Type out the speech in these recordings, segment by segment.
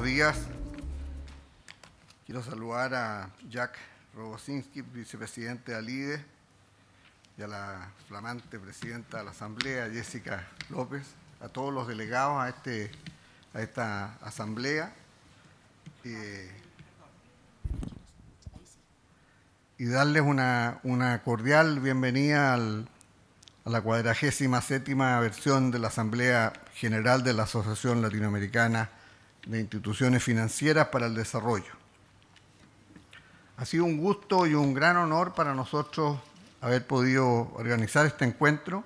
buenos días. Quiero saludar a Jack Robosinski, vicepresidente de Alide, y a la flamante presidenta de la Asamblea, Jessica López, a todos los delegados a, este, a esta asamblea. Eh, y darles una, una cordial bienvenida a la cuadragésima séptima versión de la Asamblea General de la Asociación Latinoamericana de instituciones financieras para el desarrollo. Ha sido un gusto y un gran honor para nosotros haber podido organizar este encuentro.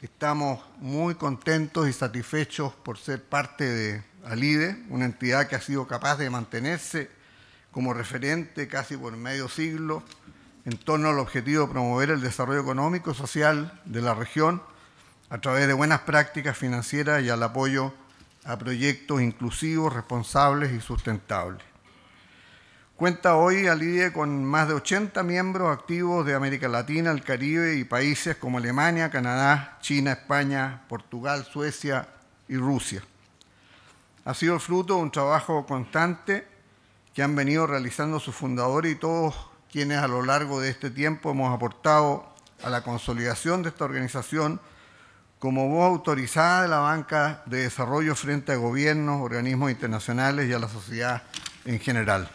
Estamos muy contentos y satisfechos por ser parte de ALIDE, una entidad que ha sido capaz de mantenerse como referente casi por medio siglo en torno al objetivo de promover el desarrollo económico y social de la región a través de buenas prácticas financieras y al apoyo a proyectos inclusivos, responsables y sustentables. Cuenta hoy Alide con más de 80 miembros activos de América Latina, el Caribe y países como Alemania, Canadá, China, España, Portugal, Suecia y Rusia. Ha sido el fruto de un trabajo constante que han venido realizando su fundador y todos quienes a lo largo de este tiempo hemos aportado a la consolidación de esta organización como voz autorizada de la banca de desarrollo frente a gobiernos, organismos internacionales y a la sociedad en general.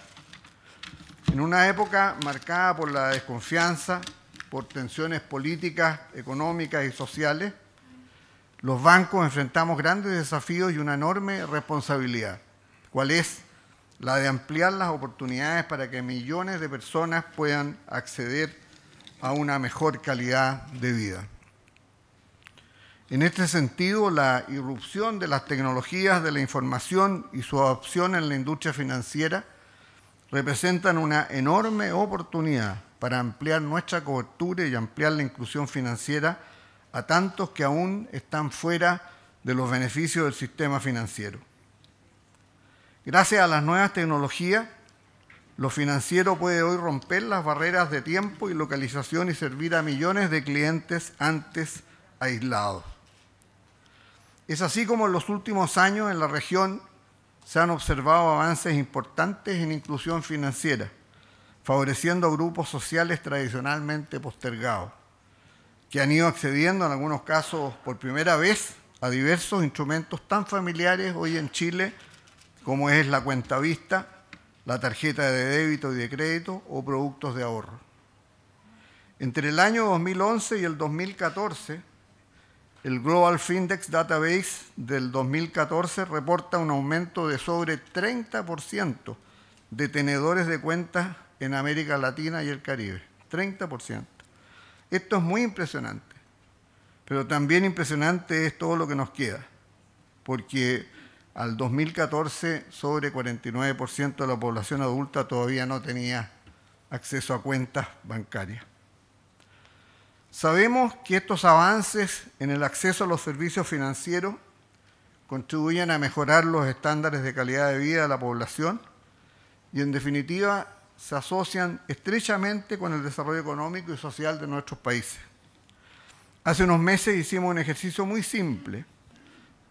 En una época marcada por la desconfianza, por tensiones políticas, económicas y sociales, los bancos enfrentamos grandes desafíos y una enorme responsabilidad, cuál es la de ampliar las oportunidades para que millones de personas puedan acceder a una mejor calidad de vida. En este sentido, la irrupción de las tecnologías de la información y su adopción en la industria financiera representan una enorme oportunidad para ampliar nuestra cobertura y ampliar la inclusión financiera a tantos que aún están fuera de los beneficios del sistema financiero. Gracias a las nuevas tecnologías, lo financiero puede hoy romper las barreras de tiempo y localización y servir a millones de clientes antes aislados. Es así como en los últimos años en la región se han observado avances importantes en inclusión financiera, favoreciendo a grupos sociales tradicionalmente postergados, que han ido accediendo en algunos casos por primera vez a diversos instrumentos tan familiares hoy en Chile como es la cuenta vista, la tarjeta de débito y de crédito o productos de ahorro. Entre el año 2011 y el 2014, el Global Findex Database del 2014 reporta un aumento de sobre 30% de tenedores de cuentas en América Latina y el Caribe. 30%. Esto es muy impresionante, pero también impresionante es todo lo que nos queda, porque al 2014 sobre 49% de la población adulta todavía no tenía acceso a cuentas bancarias. Sabemos que estos avances en el acceso a los servicios financieros contribuyen a mejorar los estándares de calidad de vida de la población y en definitiva se asocian estrechamente con el desarrollo económico y social de nuestros países. Hace unos meses hicimos un ejercicio muy simple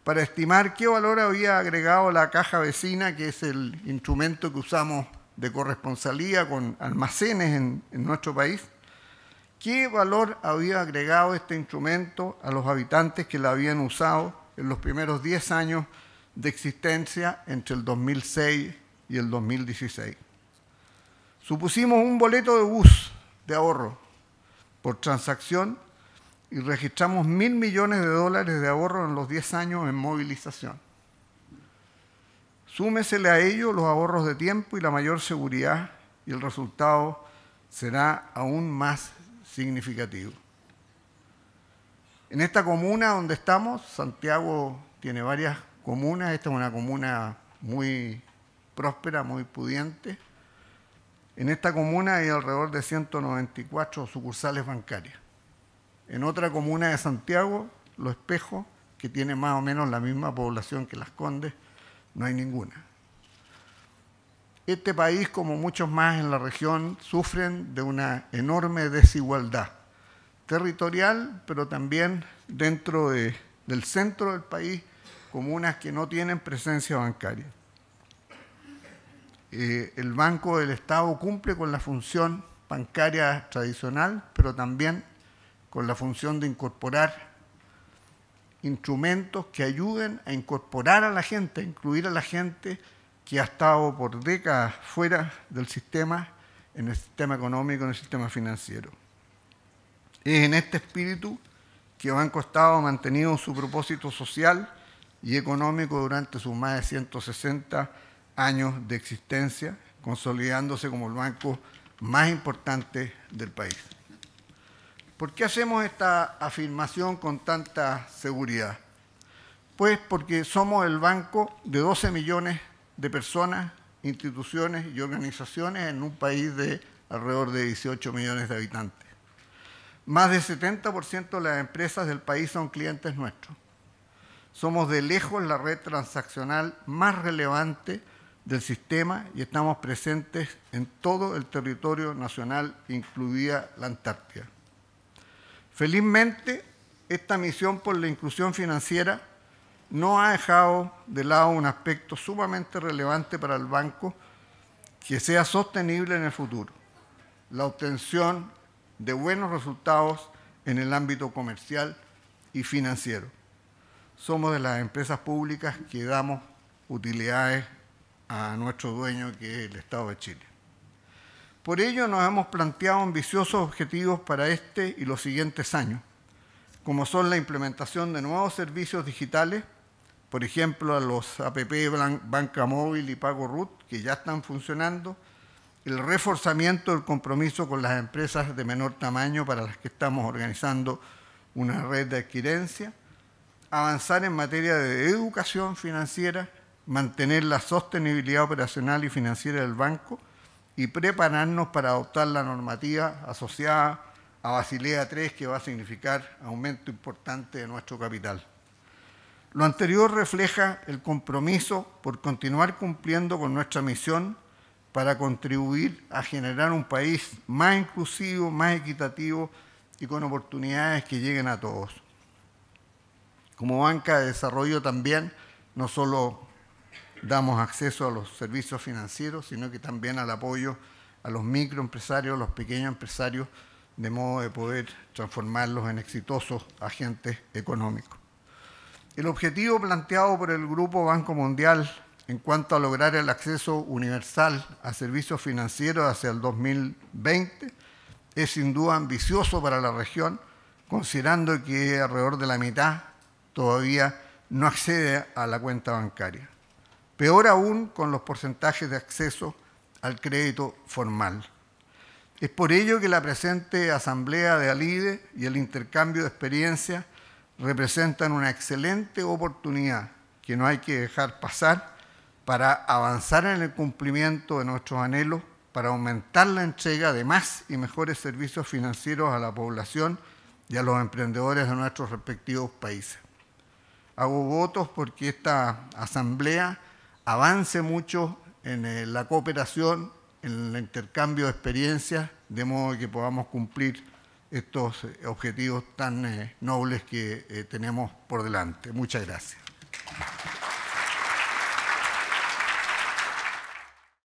para estimar qué valor había agregado la caja vecina, que es el instrumento que usamos de corresponsalía con almacenes en, nuestro país, qué valor había agregado este instrumento a los habitantes que la habían usado en los primeros 10 años de existencia entre el 2006 y el 2016. Supusimos un boleto de bus de ahorro por transacción y registramos mil millones de dólares de ahorro en los 10 años en movilización. Súmesele a ello los ahorros de tiempo y la mayor seguridad y el resultado será aún más significativo. En esta comuna donde estamos, Santiago tiene varias comunas, esta es una comuna muy próspera, muy pudiente. En esta comuna hay alrededor de 194 sucursales bancarias. En otra comuna de Santiago, Los espejo que tiene más o menos la misma población que Las Condes, no hay ninguna este país, como muchos más en la región, sufren de una enorme desigualdad territorial, pero también dentro del centro del país, comunas que no tienen presencia bancaria. Eh, el Banco del Estado cumple con la función bancaria tradicional, pero también con la función de incorporar instrumentos que ayuden a incorporar a la gente, a incluir a la gente que ha estado por décadas fuera del sistema, en el sistema económico, en el sistema financiero. Es en este espíritu que Banco Estado ha mantenido su propósito social y económico durante sus más de 160 años de existencia, consolidándose como el banco más importante del país. ¿Por qué hacemos esta afirmación con tanta seguridad? Pues porque somos el banco de 12 millones de de personas, instituciones y organizaciones en un país de alrededor de 18 millones de habitantes. Más del 70% de las empresas del país son clientes nuestros. Somos de lejos la red transaccional más relevante del sistema y estamos presentes en todo el territorio nacional, incluida la Antártida. Felizmente, esta misión por la inclusión financiera no ha dejado de lado un aspecto sumamente relevante para el banco que sea sostenible en el futuro, la obtención de buenos resultados en el ámbito comercial y financiero. Somos de las empresas públicas que damos utilidades a nuestro dueño, que es el Estado de Chile. Por ello nos hemos planteado ambiciosos objetivos para este y los siguientes años, como son la implementación de nuevos servicios digitales, por ejemplo, a los APP Banca Móvil y Pago RUT, que ya están funcionando, el reforzamiento del compromiso con las empresas de menor tamaño para las que estamos organizando una red de adquirencia, avanzar en materia de educación financiera, mantener la sostenibilidad operacional y financiera del banco y prepararnos para adoptar la normativa asociada a Basilea III, que va a significar aumento importante de nuestro capital. Lo anterior refleja el compromiso por continuar cumpliendo con nuestra misión para contribuir a generar un país más inclusivo, más equitativo y con oportunidades que lleguen a todos. Como banca de desarrollo también no solo damos acceso a los servicios financieros, sino que también al apoyo a los microempresarios, a los pequeños empresarios, de modo de poder transformarlos en exitosos agentes económicos. El objetivo planteado por el Grupo Banco Mundial en cuanto a lograr el acceso universal a servicios financieros hacia el 2020 es sin duda ambicioso para la región, considerando que alrededor de la mitad todavía no accede a la cuenta bancaria. Peor aún con los porcentajes de acceso al crédito formal. Es por ello que la presente asamblea de Alide y el intercambio de experiencias representan una excelente oportunidad que no hay que dejar pasar para avanzar en el cumplimiento de nuestros anhelos, para aumentar la entrega de más y mejores servicios financieros a la población y a los emprendedores de nuestros respectivos países. Hago votos porque esta asamblea avance mucho en eh, la cooperación, en el intercambio de experiencias, de modo que podamos cumplir estos eh, objetivos tan eh, nobles que eh, tenemos por delante. Muchas gracias.